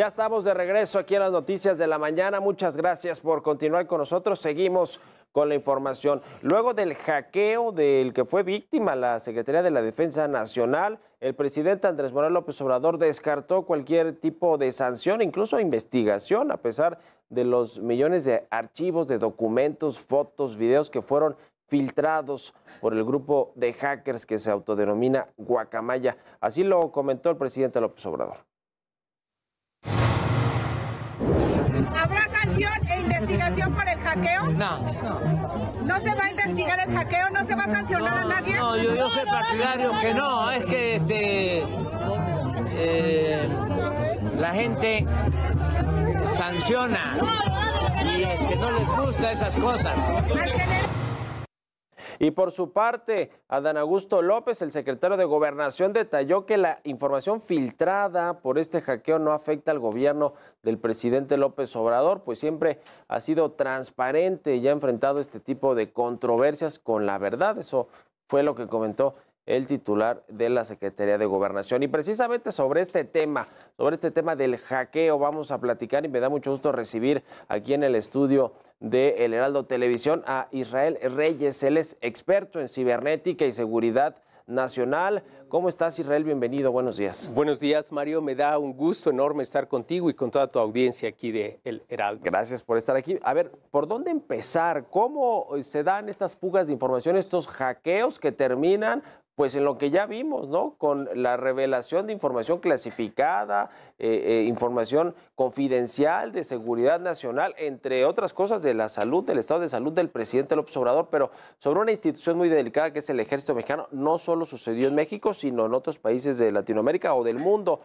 Ya estamos de regreso aquí en las noticias de la mañana. Muchas gracias por continuar con nosotros. Seguimos con la información. Luego del hackeo del que fue víctima la Secretaría de la Defensa Nacional, el presidente Andrés Manuel López Obrador descartó cualquier tipo de sanción, incluso investigación, a pesar de los millones de archivos, de documentos, fotos, videos que fueron filtrados por el grupo de hackers que se autodenomina Guacamaya. Así lo comentó el presidente López Obrador. e investigación por el hackeo? No. no. se va a investigar el hackeo? ¿No se va a sancionar a nadie? No, yo, soy partidario que no. Es que este, eh, la gente sanciona y que este, no les gusta esas cosas. Y por su parte, Adán Augusto López, el secretario de Gobernación, detalló que la información filtrada por este hackeo no afecta al gobierno del presidente López Obrador, pues siempre ha sido transparente y ha enfrentado este tipo de controversias con la verdad. Eso fue lo que comentó el titular de la Secretaría de Gobernación. Y precisamente sobre este tema, sobre este tema del hackeo, vamos a platicar y me da mucho gusto recibir aquí en el estudio de El Heraldo Televisión a Israel Reyes. Él es experto en cibernética y seguridad nacional. ¿Cómo estás, Israel? Bienvenido, buenos días. Buenos días, Mario. Me da un gusto enorme estar contigo y con toda tu audiencia aquí de El Heraldo. Gracias por estar aquí. A ver, ¿por dónde empezar? ¿Cómo se dan estas fugas de información, estos hackeos que terminan pues en lo que ya vimos, ¿no? Con la revelación de información clasificada, eh, eh, información confidencial de seguridad nacional, entre otras cosas de la salud, del estado de salud del presidente López Obrador, pero sobre una institución muy delicada que es el ejército mexicano, no solo sucedió en México, sino en otros países de Latinoamérica o del mundo,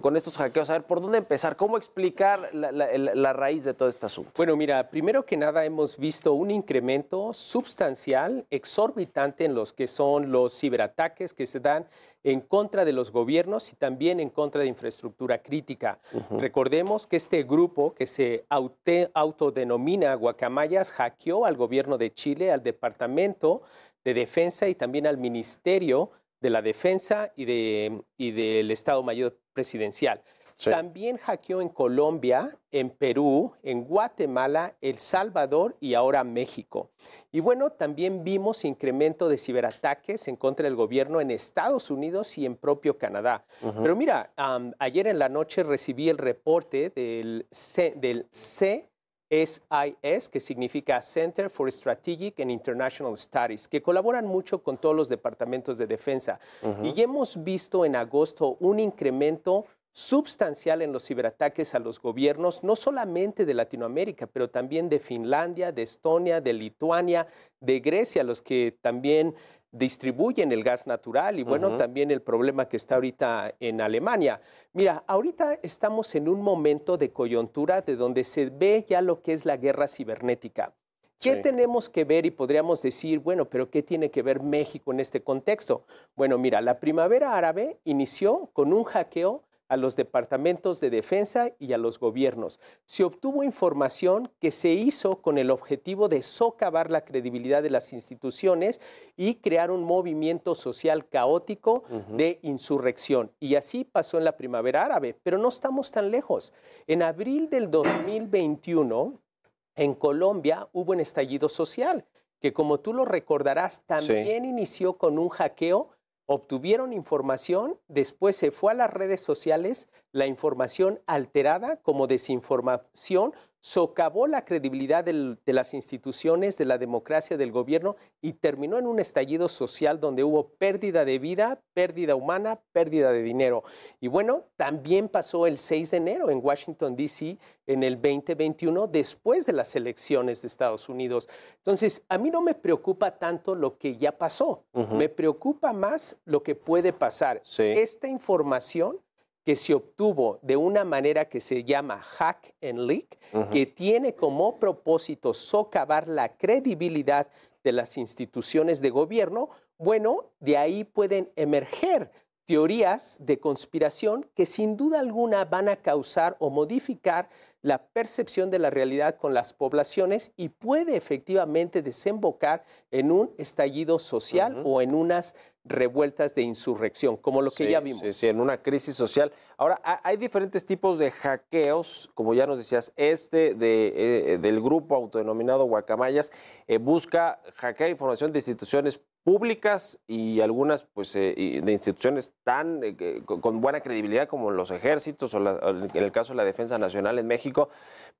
con, estos hackeos. A ver, ¿por dónde empezar? ¿Cómo explicar la, raíz de todo este asunto? Bueno, mira, primero que nada hemos visto un incremento sustancial, exorbitante en los que son los ciberataques que se dan en contra de los gobiernos y también en contra de infraestructura crítica. Recordemos que este grupo que se autodenomina Guacamayas hackeó al gobierno de Chile, al Departamento de Defensa y también al Ministerio de la defensa y, de, del Estado Mayor Presidencial. También hackeó en Colombia, en Perú, en Guatemala, El Salvador y ahora México. Y bueno, también vimos incremento de ciberataques en contra del gobierno en Estados Unidos y en propio Canadá. Pero mira, ayer en la noche recibí el reporte del, C, del C SIS, que significa Center for Strategic and International Studies, que colaboran mucho con todos los departamentos de defensa. Y hemos visto en agosto un incremento sustancial en los ciberataques a los gobiernos, no solamente de Latinoamérica, pero también de Finlandia, de Estonia, de Lituania, de Grecia, los que también distribuyen el gas natural y bueno, también el problema que está ahorita en Alemania. Mira, ahorita estamos en un momento de coyuntura de donde se ve ya lo que es la guerra cibernética. ¿Qué tenemos que ver y podríamos decir, bueno, pero qué tiene que ver México en este contexto? Bueno, mira, la primavera árabe inició con un hackeo a los departamentos de defensa y a los gobiernos. Se obtuvo información que se hizo con el objetivo de socavar la credibilidad de las instituciones y crear un movimiento social caótico de insurrección. Y así pasó en la primavera árabe, pero no estamos tan lejos. En abril del 2021, en Colombia hubo un estallido social que como tú lo recordarás, también inició con un hackeo obtuvieron información, después se fue a las redes sociales, la información alterada como desinformación socavó la credibilidad de las instituciones, de la democracia, del gobierno y terminó en un estallido social donde hubo pérdida de vida, pérdida humana, pérdida de dinero. Y bueno, también pasó el 6 de enero en Washington, D.C., en el 2021, después de las elecciones de Estados Unidos. Entonces, a mí no me preocupa tanto lo que ya pasó, me preocupa más lo que puede pasar. Esta información que se obtuvo de una manera que se llama hack and leak, que tiene como propósito socavar la credibilidad de las instituciones de gobierno, bueno, de ahí pueden emerger teorías de conspiración que sin duda alguna van a causar o modificar la percepción de la realidad con las poblaciones y puede efectivamente desembocar en un estallido social o en unas revueltas de insurrección, como lo que ya vimos. Sí, en una crisis social. Ahora, hay diferentes tipos de hackeos, como ya nos decías, este de, eh, del grupo autodenominado Guacamayas eh, busca hackear información de instituciones públicas y algunas pues, eh, de instituciones tan eh, con buena credibilidad como los ejércitos o, en el caso de la Defensa Nacional en México,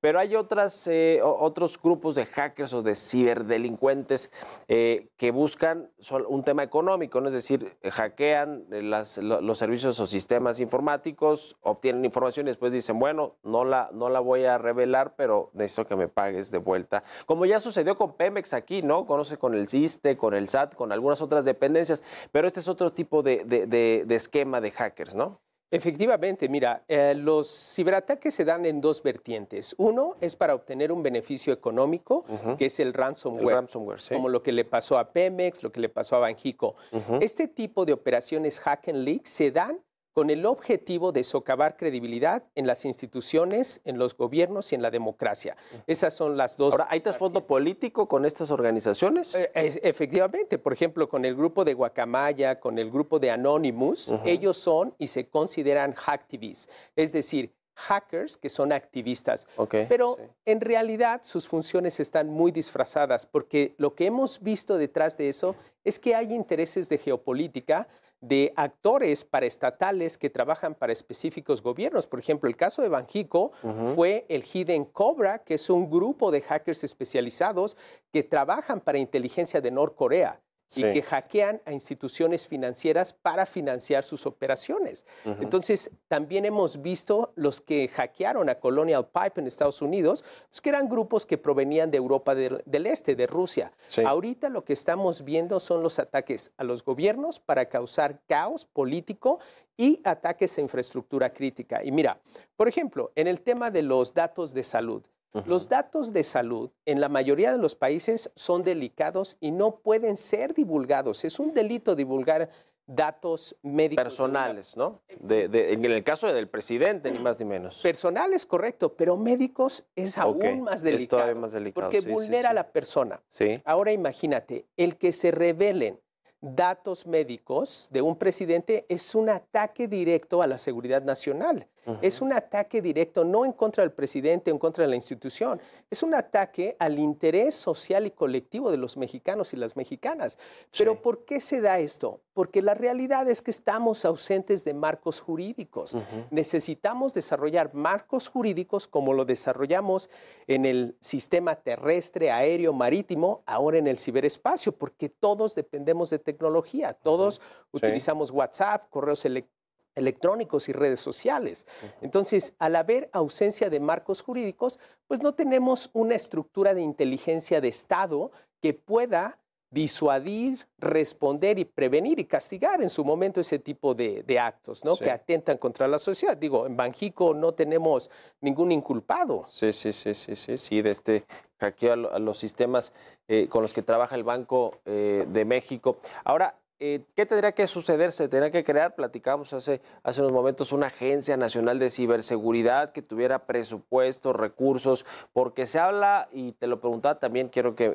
pero hay otras, eh, otros grupos de hackers o de ciberdelincuentes que buscan un tema económico, es decir, hackean los servicios o sistemas informáticos, obtienen información y después dicen, bueno, no la, no la voy a revelar, pero necesito que me pagues de vuelta. Como ya sucedió con Pemex aquí, ¿no? Conoce con el CISTE, con el SAT, con algunas otras dependencias, pero este es otro tipo de, esquema de hackers, ¿no? Efectivamente, mira, eh, los ciberataques se dan en dos vertientes. Uno es para obtener un beneficio económico, que es el ransomware, como lo que le pasó a Pemex, lo que le pasó a Banjico. Este tipo de operaciones hack and leak se dan con el objetivo de socavar credibilidad en las instituciones, en los gobiernos y en la democracia. Esas son las dos. Ahora, ¿hay trasfondo político con estas organizaciones? Eh, es, efectivamente, por ejemplo, con el grupo de Guacamaya, con el grupo de Anonymous, ellos son y se consideran hacktivists, es decir, hackers que son activistas. Pero en realidad sus funciones están muy disfrazadas porque lo que hemos visto detrás de eso es que hay intereses de geopolítica de actores paraestatales que trabajan para específicos gobiernos. Por ejemplo, el caso de Banjico fue el Hidden Cobra, que es un grupo de hackers especializados que trabajan para inteligencia de Norcorea y que hackean a instituciones financieras para financiar sus operaciones. Entonces, también hemos visto los que hackearon a Colonial Pipe en Estados Unidos, pues, que eran grupos que provenían de Europa del, Este, de Rusia. Ahorita lo que estamos viendo son los ataques a los gobiernos para causar caos político y ataques a infraestructura crítica. Y mira, por ejemplo, en el tema de los datos de salud, los datos de salud en la mayoría de los países son delicados y no pueden ser divulgados. Es un delito divulgar datos médicos. Personales, ¿no? en el caso del presidente, ni más ni menos. Personales, correcto, pero médicos es aún más delicado. Es delicado. Porque vulnera a la persona. Ahora imagínate, el que se revelen datos médicos de un presidente es un ataque directo a la seguridad nacional. Es un ataque directo, no en contra del presidente, en contra de la institución. Es un ataque al interés social y colectivo de los mexicanos y las mexicanas. Pero ¿por qué se da esto? Porque la realidad es que estamos ausentes de marcos jurídicos. Necesitamos desarrollar marcos jurídicos como lo desarrollamos en el sistema terrestre, aéreo, marítimo, ahora en el ciberespacio, porque todos dependemos de tecnología, todos utilizamos WhatsApp, correos electrónicos electrónicos y redes sociales. Entonces, al haber ausencia de marcos jurídicos, pues no tenemos una estructura de inteligencia de Estado que pueda disuadir, responder y prevenir y castigar en su momento ese tipo de, actos, ¿no? Que atentan contra la sociedad. Digo, en Banjico no tenemos ningún inculpado. Sí, sí, sí, sí, sí, sí, de este hackeo a, los sistemas eh, con los que trabaja el Banco eh, de México. Ahora, eh, ¿Qué tendría que suceder? ¿Se tendría que crear? Platicamos hace, hace unos momentos una agencia nacional de ciberseguridad que tuviera presupuestos, recursos, porque se habla, y te lo preguntaba también, quiero que,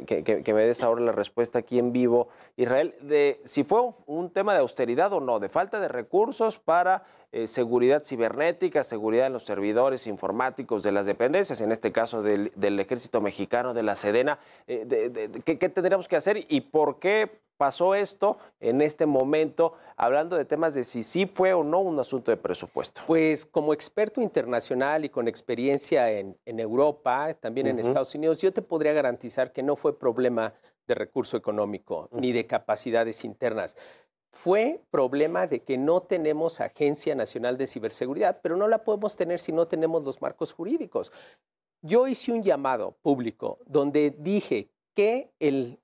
me des ahora la respuesta aquí en vivo, Israel, de si fue un, tema de austeridad o no, de falta de recursos para eh, seguridad cibernética, seguridad en los servidores informáticos de las dependencias, en este caso del, Ejército Mexicano, de la Sedena. Eh, ¿qué, tendríamos que hacer y por qué pasó esto en este momento, hablando de temas de si sí fue o no un asunto de presupuesto? Pues como experto internacional y con experiencia en, Europa, también en Estados Unidos, yo te podría garantizar que no fue problema de recurso económico ni de capacidades internas. Fue problema de que no tenemos Agencia Nacional de Ciberseguridad, pero no la podemos tener si no tenemos los marcos jurídicos. Yo hice un llamado público donde dije que el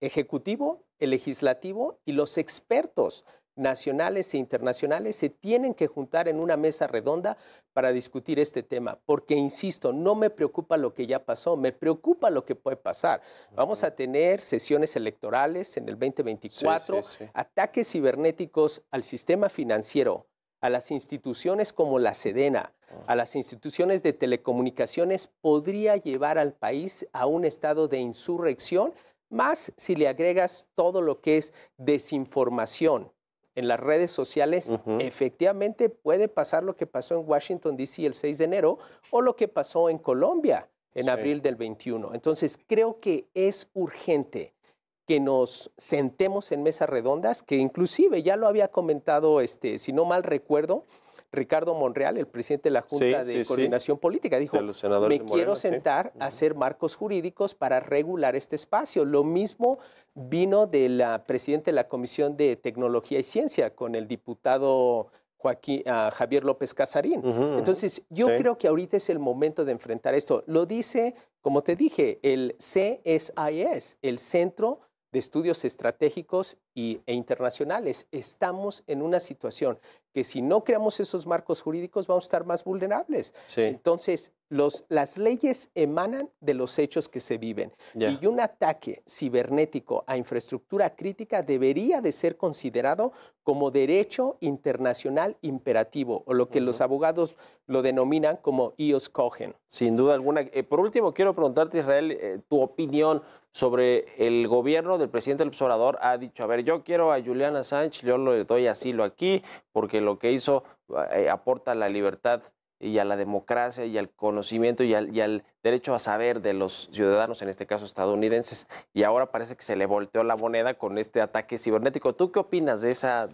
Ejecutivo el legislativo y los expertos nacionales e internacionales se tienen que juntar en una mesa redonda para discutir este tema, porque, insisto, no me preocupa lo que ya pasó, me preocupa lo que puede pasar. Vamos a tener sesiones electorales en el 2024, ataques cibernéticos al sistema financiero, a las instituciones como la Sedena, a ah. las instituciones de telecomunicaciones, podría llevar al país a un estado de insurrección más si le agregas todo lo que es desinformación en las redes sociales, efectivamente puede pasar lo que pasó en Washington, D.C. el 6 de enero o lo que pasó en Colombia en abril del 21. Entonces, creo que es urgente que nos sentemos en mesas redondas, que inclusive ya lo había comentado, este, si no mal recuerdo, Ricardo Monreal, el presidente de la Junta de Coordinación Política, dijo, me quiero sentar a hacer marcos jurídicos para regular este espacio. Lo mismo vino de la presidenta de la Comisión de Tecnología y Ciencia con el diputado ah, Javier López Casarín. Entonces, yo creo que ahorita es el momento de enfrentar esto. Lo dice, como te dije, el CSIS, el Centro de Estudios Estratégicos y, e internacionales. Estamos en una situación que si no creamos esos marcos jurídicos vamos a estar más vulnerables. Entonces, los, las leyes emanan de los hechos que se viven y un ataque cibernético a infraestructura crítica debería de ser considerado como derecho internacional imperativo o lo que los abogados lo denominan como ios cogen. Sin duda alguna. Eh, por último, quiero preguntarte, Israel, eh, tu opinión sobre el gobierno del presidente López ha dicho, a ver, yo quiero a Juliana Sánchez, yo le doy asilo aquí, porque lo que hizo eh, aporta a la libertad y a la democracia y al conocimiento y al, derecho a saber de los ciudadanos, en este caso estadounidenses. Y ahora parece que se le volteó la moneda con este ataque cibernético. ¿Tú qué opinas de esa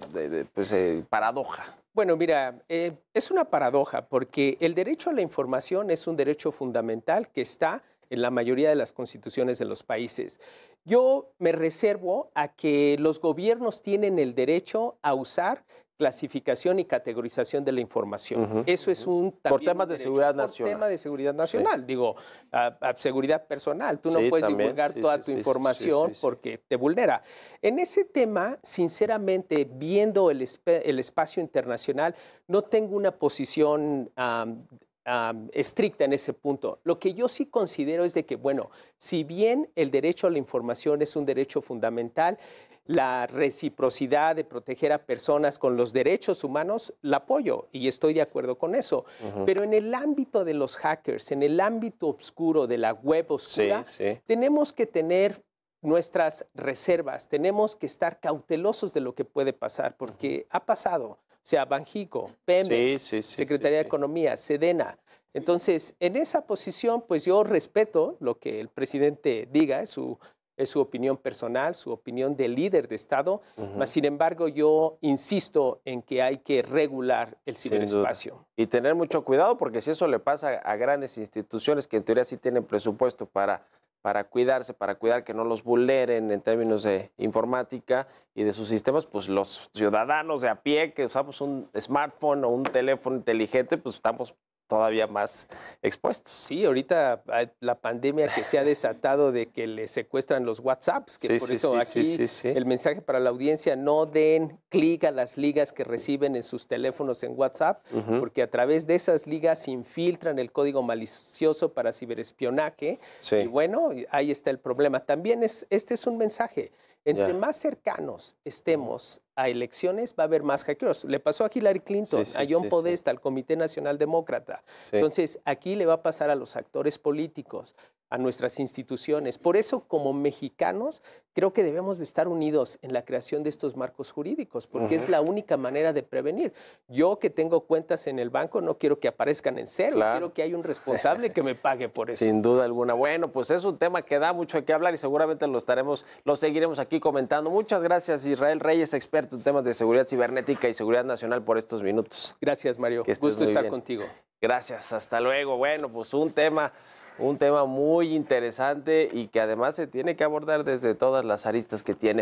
pues, eh, paradoja? Bueno, mira, eh, es una paradoja porque el derecho a la información es un derecho fundamental que está en la mayoría de las constituciones de los países. Yo me reservo a que los gobiernos tienen el derecho a usar clasificación y categorización de la información. Eso es un por temas de seguridad nacional. Por tema de seguridad nacional, digo, seguridad personal. Tú no puedes divulgar toda tu información porque te vulnera. En ese tema, sinceramente, viendo el, espacio internacional, no tengo una posición estricta en ese punto. Lo que yo sí considero es de que, bueno, si bien el derecho a la información es un derecho fundamental, la reciprocidad de proteger a personas con los derechos humanos, la apoyo y estoy de acuerdo con eso. Pero en el ámbito de los hackers, en el ámbito oscuro de la web oscura, tenemos que tener nuestras reservas, tenemos que estar cautelosos de lo que puede pasar, porque ha pasado sea Banjico, Pemex, Secretaría de Economía, Sedena. Entonces, en esa posición, pues yo respeto lo que el presidente diga, es su, es su opinión personal, su opinión de líder de Estado, mas sin embargo yo insisto en que hay que regular el ciberespacio. Y tener mucho cuidado porque si eso le pasa a grandes instituciones que en teoría sí tienen presupuesto para para cuidarse, para cuidar que no los vulneren en términos de informática y de sus sistemas, pues los ciudadanos de a pie que usamos un smartphone o un teléfono inteligente, pues estamos todavía más expuestos. Sí, ahorita la pandemia que se ha desatado de que le secuestran los WhatsApps, que por eso aquí el mensaje para la audiencia, no den clic a las ligas que reciben en sus teléfonos en WhatsApp, porque a través de esas ligas infiltran el código malicioso para ciberespionaje. Y bueno, ahí está el problema. También es, este es un mensaje. Entre más cercanos estemos a elecciones, va a haber más hackeos. Le pasó a Hillary Clinton, a John Podesta, al Comité Nacional Demócrata. Entonces, aquí le va a pasar a los actores políticos a nuestras instituciones. Por eso, como mexicanos, creo que debemos de estar unidos en la creación de estos marcos jurídicos, porque es la única manera de prevenir. Yo que tengo cuentas en el banco, no quiero que aparezcan en cero, quiero que haya un responsable que me pague por eso. Sin duda alguna. Bueno, pues es un tema que da mucho que hablar y seguramente lo estaremos, lo seguiremos aquí comentando. Muchas gracias, Israel Reyes, experto en temas de seguridad cibernética y seguridad nacional por estos minutos. Gracias, Mario. Gusto estar contigo. Gracias, hasta luego. Bueno, pues un tema un tema muy interesante y que además se tiene que abordar desde todas las aristas que tiene.